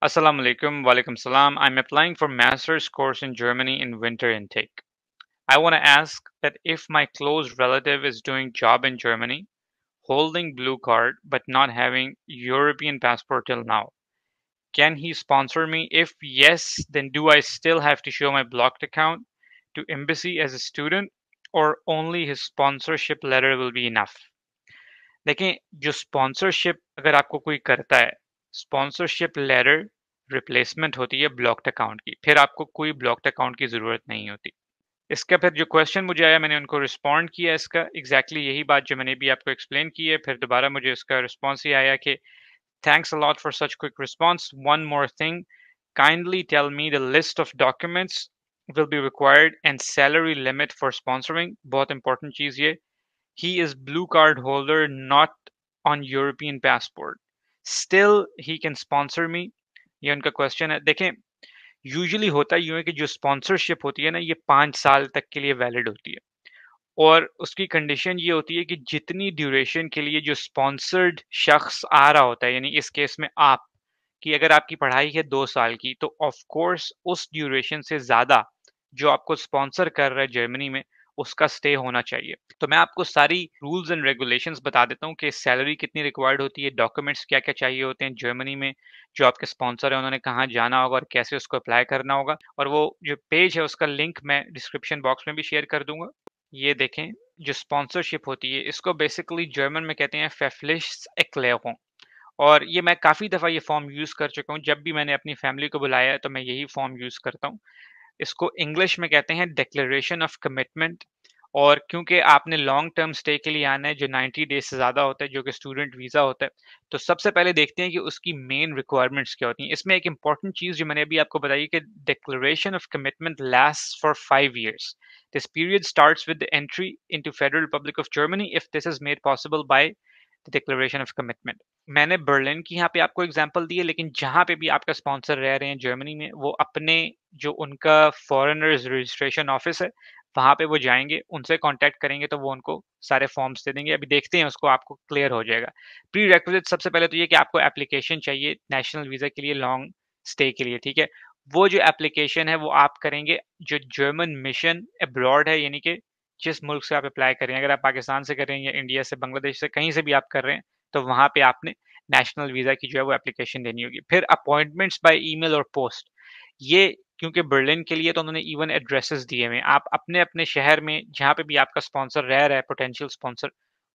Assalamu alaikum, walaikum salam. I'm applying for master's course in Germany in winter intake. I want to ask that if my close relative is doing job in Germany, holding blue card but not having European passport till now, can he sponsor me? If yes, then do I still have to show my blocked account to embassy as a student or only his sponsorship letter will be enough? देखें जो sponsorship अगर आपको कोई करता है sponsorship letter replacement होती है blocked account की फिर आपको कोई ब्लॉक्ड अकाउंट की ज़रूरत नहीं होती इसका फिर जो क्वेश्चन मुझे आया मैंने उनको रिस्पॉन्ड किया इसका एग्जैक्टली exactly यही बात जो मैंने भी आपको एक्सप्लेन की है फिर दोबारा मुझे इसका रिस्पॉन्स ही आया कि thanks a lot for such quick response one more thing kindly tell me the list of documents will be required and salary limit for sponsoring बहुत इंपॉर्टेंट चीज ये he is blue card holder not on European passport still he can sponsor me ये उनका question है देखें usually होता यूँ है कि जो स्पॉन्सरशिप होती है ना ये पाँच साल तक के लिए वैलिड होती है और उसकी कंडीशन ये होती है कि जितनी ड्यूरेशन के लिए जो स्पॉन्सर्ड शख्स आ रहा होता है यानी इस केस में आप कि अगर आपकी पढ़ाई है दो साल की तो ऑफ कोर्स उस ड्यूरेशन से ज़्यादा जो आपको स्पॉन्सर कर रहा है जर्मनी में उसका स्टे होना चाहिए तो मैं आपको सारी रूल्स एंड रेगुलेशन बता देता हूँ कि सैलरी कितनी रिक्वायर्ड होती है डॉक्यूमेंट्स क्या क्या चाहिए होते हैं जर्मनी में जो आपके स्पॉन्सर है उन्होंने कहाँ जाना होगा और कैसे उसको अप्लाई करना होगा और वो जो पेज है उसका लिंक मैं डिस्क्रिप्शन बॉक्स में भी शेयर कर दूंगा ये देखें जो स्पॉन्सरशिप होती है इसको बेसिकली जर्मन में कहते हैं फेफलिश एक्लेरों और ये मैं काफ़ी दफ़ा ये फॉर्म यूज़ कर चुका हूँ जब भी मैंने अपनी फैमिली को बुलाया है तो मैं यही फॉर्म यूज़ करता हूँ इसको इंग्लिश में कहते हैं डिक्लेरेशन ऑफ कमिटमेंट और क्योंकि आपने लॉन्ग टर्म स्टे के लिए आना है जो 90 डेज से ज़्यादा होता है जो कि स्टूडेंट वीज़ा होता है तो सबसे पहले देखते हैं कि उसकी मेन रिक्वायरमेंट्स क्या होती हैं इसमें एक इंपॉर्टेंट चीज़ जो मैंने अभी आपको बताई कि declaration of commitment last for five years this period starts with entry into Federal Republic of Germany if this is made possible by declaration of commitment मैंने बर्लिन की यहाँ पे आपको एग्जाम्पल दी है लेकिन जहाँ पे भी आपका स्पॉन्सर रह रहे हैं जर्मनी में वो अपने जो उनका फॉरनर्स रजिस्ट्रेशन ऑफिस है वहाँ पे वो जाएंगे उनसे कांटेक्ट करेंगे तो वो उनको सारे फॉर्म्स दे देंगे अभी देखते हैं उसको आपको क्लियर हो जाएगा प्री रेक्विजिट सबसे पहले तो ये कि आपको एप्लीकेशन चाहिए नेशनल वीज़ा के लिए लॉन्ग स्टे के लिए ठीक है वो जो एप्लीकेशन है वो आप करेंगे जो जर्मन मिशन अब्रॉड है यानी कि जिस मुल्क से आप अप्लाई करें अगर आप पाकिस्तान से करें या इंडिया से बांग्लादेश से कहीं से भी आप कर रहे हैं तो वहाँ पे आपने नेशनल वीज़ा की जो है वो एप्लीकेशन देनी होगी फिर अपॉइंटमेंट्स बाय ईमेल और पोस्ट ये क्योंकि बर्लिन के लिए तो उन्होंने इवन एड्रेसेस दिए हुए आप अपने अपने शहर में जहाँ पे भी आपका स्पॉन्सर रह रहा है पोटेंशियल स्पॉन्सर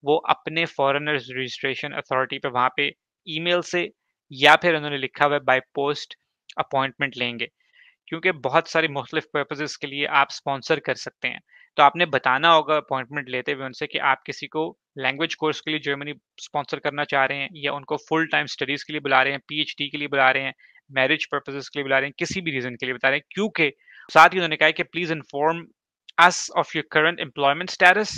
वो अपने फॉरनर्स रजिस्ट्रेशन अथॉरिटी पे वहाँ पे ईमेल से या फिर उन्होंने लिखा हुआ है बाय पोस्ट अपॉइंटमेंट लेंगे क्योंकि बहुत सारे मुख्तलिफ पर्पजेज़ के लिए आप स्पॉन्सर कर सकते हैं तो आपने बताना होगा अपॉइंटमेंट लेते हुए उनसे कि आप किसी को लैंग्वेज कोर्स के लिए जर्मनी स्पॉन्सर करना चाह रहे हैं या उनको फुल टाइम स्टडीज़ के लिए बुला रहे हैं पीएचडी के लिए बुला रहे हैं मैरिज पर्पजेज के लिए बुला रहे हैं किसी भी रीज़न के लिए बता रहे हैं क्योंकि साथ ही उन्होंने कहा कि please inform us of your current employment status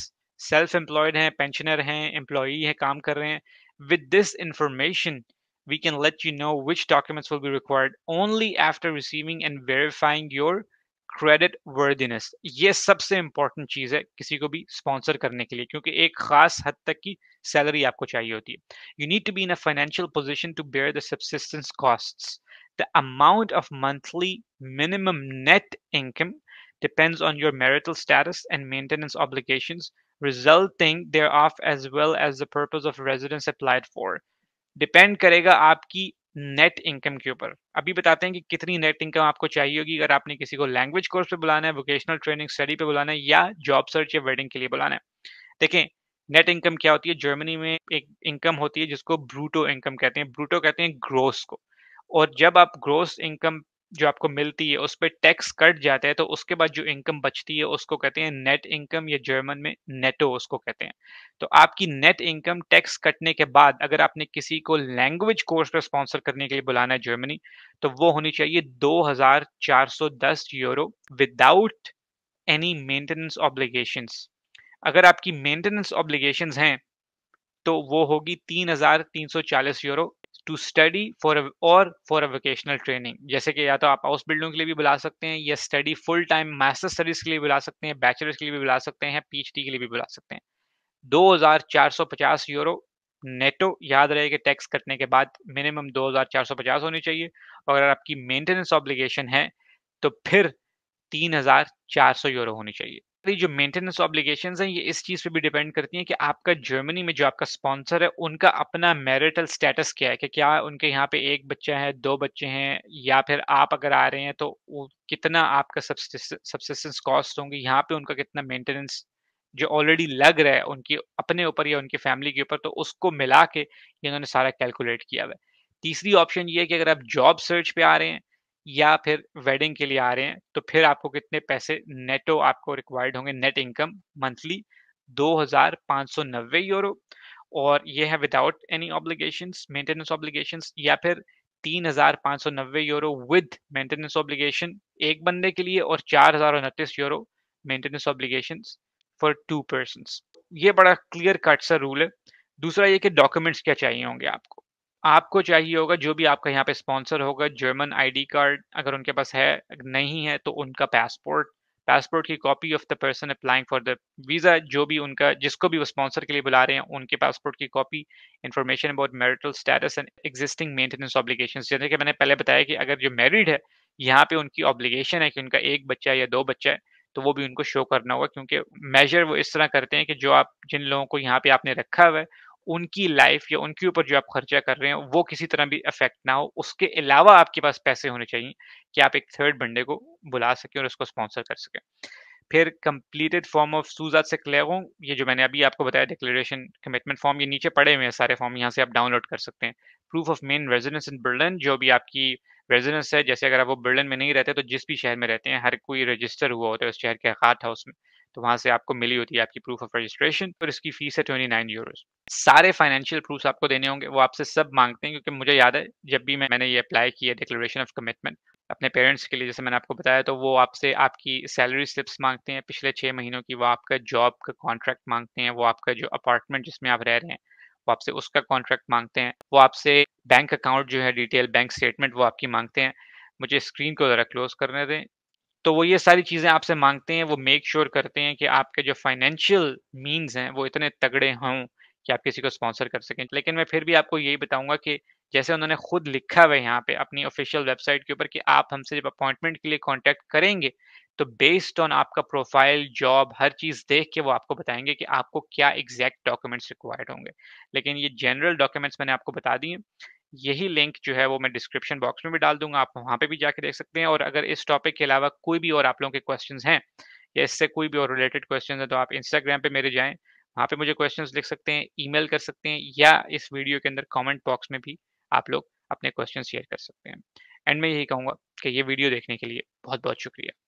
self employed हैं पेंशनर हैं एम्प्लॉई हैं काम कर रहे हैं with this information we can let you know which documents will be required only after receiving and verifying your credit worthiness. Yes, subse important cheese hai kisi ko bhi sponsor karne ke liye kyunki ek khas had tak ki salary aapko chahiye hoti hai. You need to be in a financial position to bear the subsistence costs. The amount of monthly minimum net income depends on your marital status and maintenance obligations resulting thereof as well as the purpose of residence applied for. Depend करेगा आपकी net income के ऊपर अभी बताते हैं कि कितनी net income आपको चाहिए होगी अगर आपने किसी को लैंग्वेज कोर्स पे बुलाना है वोकेशनल ट्रेनिंग स्टडी पे बुलाना है या जॉब सर्च या वेडिंग के लिए बुलाना है देखें नेट इनकम क्या होती है जर्मनी में एक इनकम होती है जिसको ब्रूटो इनकम कहते हैं ब्रूटो कहते हैं ग्रोस को और जब आप ग्रोस इनकम जो आपको मिलती है उस पर टैक्स कट जाता है तो उसके बाद जो इनकम बचती है उसको कहते हैं नेट इनकम या जर्मन में नेटो उसको कहते हैं तो आपकी नेट इनकम टैक्स कटने के बाद अगर आपने किसी को लैंग्वेज कोर्स पर स्पॉन्सर करने के लिए बुलाना है जर्मनी तो वो होनी चाहिए दस euro without any maintenance obligation अगर आपकी मेंटेनेंस ऑब्लिगेशन हैं तो वो होगी चालीस यूरो टू स्टडी फॉर और फॉर अ वोकेशनल ट्रेनिंग जैसे कि या तो आप हाउस बिल्डिंग के लिए भी बुला सकते हैं या study full time master studies के लिए बुला सकते हैं बैचलर्स के लिए भी बुला सकते हैं पीएचडी के लिए भी बुला सकते हैं 2450 यूरो नेटो याद रहे कि टैक्स कटने के बाद मिनिमम 2450 होनी चाहिए और अगर आपकी मेंटेनेंस ऑब्लिगेशन है तो फिर 3400 यूरो होनी चाहिए सारी जो मेंटेनेंस ऑब्लिगेशन हैं ये इस चीज़ पे भी डिपेंड करती हैं कि आपका जर्मनी में जो आपका स्पॉन्सर है उनका अपना मैरिटल स्टेटस क्या है कि क्या उनके यहाँ पे एक बच्चा है दो बच्चे हैं या फिर आप अगर आ रहे हैं तो कितना आपका सब्सिस्टेंस कॉस्ट होंगी यहाँ पे उनका कितना मेंटेनेंस जो ऑलरेडी लग रहा है उनकी अपने ऊपर या उनकी फैमिली के ऊपर तो उसको मिला के इन्होंने सारा कैलकुलेट किया हुआ है तीसरी ऑप्शन ये है कि अगर आप जॉब सर्च पे आ रहे हैं या फिर वेडिंग के लिए आ रहे हैं तो फिर आपको कितने पैसे नेटो आपको रिक्वायर्ड होंगे नेट इनकम मंथली नब्बे यूरो और ये है without any obligation maintenance obligation या फिर तीन हजार सौ नब्बे यूरो विद मेंटेनेंस ऑब्लिगेशन एक बंदे के लिए और चार हजार euro maintenance obligation for two person ये बड़ा क्लियर कट सा रूल है दूसरा ये कि डॉक्यूमेंट्स क्या चाहिए होंगे आपको आपको चाहिए होगा जो भी आपका यहाँ पे स्पॉन्सर होगा जर्मन आईडी कार्ड अगर उनके पास है नहीं है तो उनका पासपोर्ट पासपोर्ट की copy of the person applying for the visa जो भी उनका जिसको भी वो स्पॉन्सर के लिए बुला रहे हैं उनके पासपोर्ट की copy information about marital status and existing maintenance obligation जैसे कि मैंने पहले बताया कि अगर जो मैरिड है यहाँ पे उनकी ऑब्लिगेशन है कि उनका एक बच्चा या दो बच्चा है तो वो भी उनको शो करना होगा क्योंकि मेजर वो इस तरह करते हैं कि जो आप जिन लोगों को यहाँ पे आपने रखा हुआ है उनकी लाइफ या उनके ऊपर जो आप खर्चा कर रहे हैं वो किसी तरह भी अफेक्ट ना हो उसके अलावा आपके पास पैसे होने चाहिए कि आप एक थर्ड बंडे को बुला सकें और उसको स्पॉन्सर कर सकें फिर कंप्लीटेड फॉर्म ऑफ सूजा से क्लेगों ये जो मैंने अभी आपको बताया डिक्लेरेशन कमिटमेंट फॉर्म ये नीचे पड़े हुए हैं सारे फॉर्म यहाँ से आप डाउनलोड कर सकते हैं proof of main residence in Berlin जो भी आपकी रेजिडेंस है जैसे अगर आप वो बर्लिन में नहीं रहते तो जिस भी शहर में रहते हैं हर कोई रजिस्टर हुआ होता है उस शहर के अखात हाउस में तो वहां से आपको मिली होती है आपकी प्रूफ ऑफ रजिस्ट्रेशन और इसकी फीस है ट्वेंटी नाइन यूरोज सारे फाइनेंशियल प्रूफ आपको देने होंगे वो आपसे सब मांगते हैं क्योंकि मुझे याद है जब भी मैं मैंने ये अप्लाई किया डिक्लेरेशन ऑफ कमिटमेंट अपने पेरेंट्स के लिए जैसे मैंने आपको बताया तो वो आपसे आपकी सैलरी स्लिप्स मांगते हैं पिछले छः महीनों की वो आपका जॉब का कॉन्ट्रैक्ट मांगते हैं वो आपका जो अपार्टमेंट जिसमें आप रह रहे हैं वो आपसे उसका कॉन्ट्रैक्ट मांगते हैं वो आपसे बैंक अकाउंट जो है डिटेल बैंक स्टेटमेंट वो आपकी मांगते हैं मुझे स्क्रीन को ज़रा क्लोज करने दें तो वो ये सारी चीज़ें आपसे मांगते हैं वो मेक श्योर sure करते हैं कि आपके जो फाइनेंशियल मीन्स हैं वो इतने तगड़े हों कि आप किसी को स्पॉन्सर कर सकें लेकिन मैं फिर भी आपको यही बताऊंगा कि जैसे उन्होंने खुद लिखा हुआ है यहाँ पे अपनी ऑफिशियल वेबसाइट के ऊपर कि आप हमसे जब अपॉइंटमेंट के लिए कॉन्टेक्ट करेंगे तो बेस्ड ऑन आपका प्रोफाइल जॉब हर चीज़ देख के वो आपको बताएंगे कि आपको क्या एग्जैक्ट डॉक्यूमेंट्स रिक्वायर्ड होंगे लेकिन ये जनरल डॉक्यूमेंट्स मैंने आपको बता दिए यही लिंक जो है वो मैं डिस्क्रिप्शन बॉक्स में भी डाल दूंगा आप वहाँ पे भी जाके देख सकते हैं और अगर इस टॉपिक के अलावा कोई भी और आप लोगों के क्वेश्चन हैं या इससे कोई भी और रिलेटेड क्वेश्चन है तो आप इंस्टाग्राम पे मेरे जाएँ वहाँ पे मुझे क्वेश्चंस लिख सकते हैं ईमेल कर सकते हैं या इस वीडियो के अंदर कॉमेंट बॉक्स में भी आप लोग अपने क्वेश्चन शेयर कर सकते हैं एंड मैं यही कहूँगा कि ये वीडियो देखने के लिए बहुत बहुत शुक्रिया